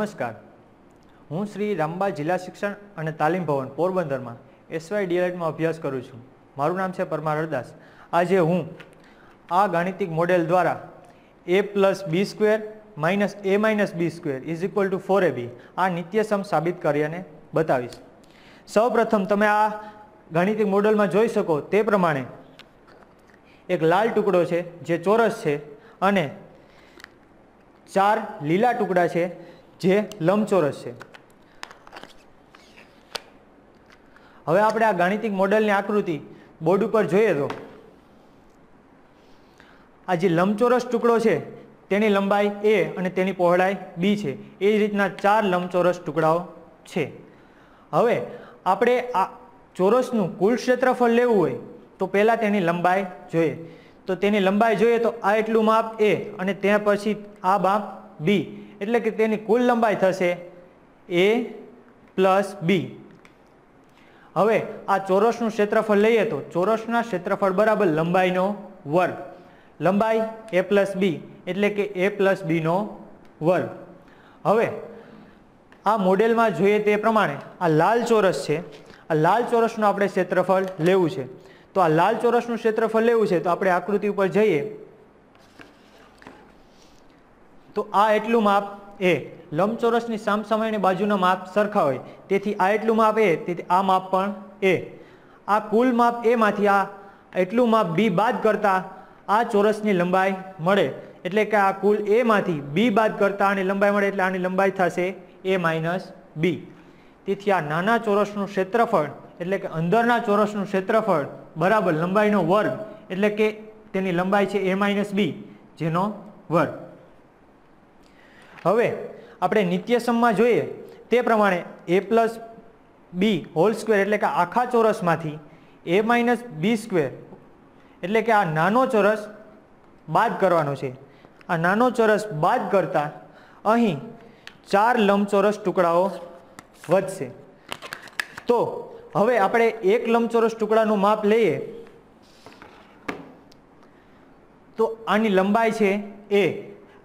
નમસ્કાર હું શ્રી રામબા જિલ્લા શિક્ષણ અને તાલીમ ભવન પોરબંદરમાં એસવાય ડીએલએડમાં e અભ્યાસ કરું છું મારું નામ છે પરમાર હરદાસ આજે હું આ ગાણિતિક મોડેલ દ્વારા A plus B square minus A minus B square is equal to four A B આ નિત્યસમ સાબિત કરીને બતાવીશ સૌપ્રથમ તમે આ ગાણિતિક મોડેલમાં જોઈ શકો તે પ્રમાણે એક લાલ ટુકડો છે જે ચોરસ છે અને ચાર લીલા ટુકડા છે જે લંબચોરસ છે હવે આપણે આ ગાણિતિક મોડલની આકૃતિ બોર્ડ ઉપર જોઈએ તો આ જે લંબચોરસ ટુકડો છે તેની લંબાઈ એ અને તેની પહોળાઈ બી છે એ રીતના ચાર લંબચોરસ ટુકડાઓ છે હવે આપણે આ ચોરસનું કુલ ક્ષેત્રફળ લેવું હોય તો પહેલાં તેની લંબાઈ જોઈએ તો તેની લંબાઈ જોઈએ તો આ એટલું માપ એ અને ત્યાં પછી આ માપ બી એટલે કે તેની કુલ લંબાઈ થશે એ પ્લસ બી હવે આ ચોરસનું ક્ષેત્રફળ લઈએ તો ચોરસના ક્ષેત્રફળ બરાબર લંબાઈનો વર્ગ લંબાઈ એ પ્લસ બી એટલે કે એ પ્લસ બીનો વર્ગ હવે આ મોડેલમાં જોઈએ તે પ્રમાણે આ લાલ ચોરસ છે આ લાલ ચોરસનું આપણે ક્ષેત્રફળ લેવું છે તો આ લાલ ચોરસનું ક્ષેત્રફળ લેવું છે તો આપણે આકૃતિ ઉપર જઈએ તો આ એટલું માપ એ લંબચોરસની સામસામાયની બાજુના માપ સરખા હોય તેથી આ એટલું માપ એ તેથી આ માપ પણ એ આ કુલ માપ એમાંથી આ એટલું માપ બી બાદ કરતાં આ ચોરસની લંબાઈ મળે એટલે કે આ કુલ એમાંથી બી બાદ કરતાં આની લંબાઈ મળે એટલે આની લંબાઈ થશે એ માઇનસ બી તેથી આ નાના ચોરસનું ક્ષેત્રફળ એટલે કે અંદરના ચોરસનું ક્ષેત્રફળ બરાબર લંબાઈનો વર્ગ એટલે કે તેની લંબાઈ છે એ માઇનસ બી જેનો વર્ગ હવે આપણે નિત્યસમમાં જોઈએ તે પ્રમાણે A plus B whole square એટલે કે આખા ચોરસમાંથી એ માઇનસ બી સ્ક્વેર એટલે કે આ નાનો ચોરસ બાદ કરવાનો છે આ નાનો ચોરસ બાદ કરતાં અહીં ચાર લંબચોરસ ટુકડાઓ વધશે તો હવે આપણે એક લંબચોરસ ટુકડાનું માપ લઈએ તો આની લંબાઈ છે એ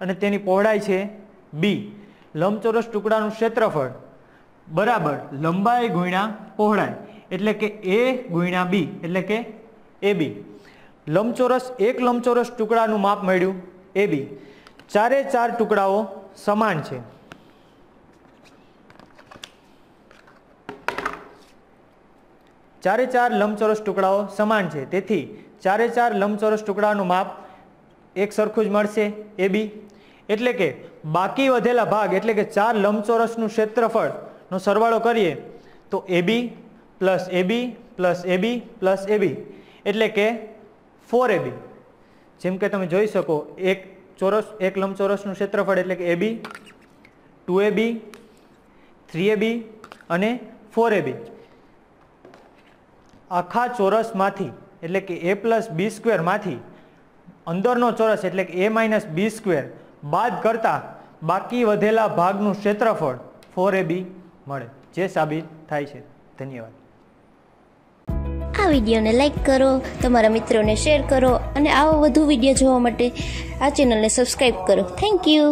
અને તેની પહોળાઈ છે બી લંબચોરસ ટુકડાનું ક્ષેત્રફળ બરાબર લંબાઈ ગુણ્યા પહોળાઈ એટલે કે એ ગુણ્યા બી એટલે કે એ બી લંબચોરસ એક લંબચોરસ ટુકડાનું માપ મળ્યું એ બી ચારે ચાર ટુકડાઓ સમાન છે ચારે ચાર લંબચોરસ ટુકડાઓ સમાન છે તેથી ચારે ચાર લંબચોરસ ટુકડાનું માપ એક સરખું જ મળશે એ બી એટલે કે બાકી વધેલા ભાગ એટલે કે ચાર લંબચોરસનું ક્ષેત્રફળનો સરવાળો કરીએ તો A B plus A B plus A B plus A B એટલે કે ફોર એબી જેમ કે તમે જોઈ શકો એક ચોરસ એક લંબચોરસનું ક્ષેત્રફળ એટલે કે એબી ટુ એબી થ્રી એબી અને ફોર એબી આખા ચોરસમાંથી એટલે કે એ પ્લસ બી સ્ક્વેરમાંથી અંદરનો ચોરસ એટલે કે એ માઇનસ બી સ્ક્વેર બાદ કરતાં બાકી વધેલા ભાગનું ક્ષેત્રફળ ફોર એ બી મળે જે સાબિત થાય છે ધન્યવાદ આ વિડીયોને લાઈક કરો તમારા મિત્રોને શેર કરો અને આવા વધુ વિડીયો જોવા માટે આ ચેનલને સબસ્ક્રાઈબ કરો થેન્ક યુ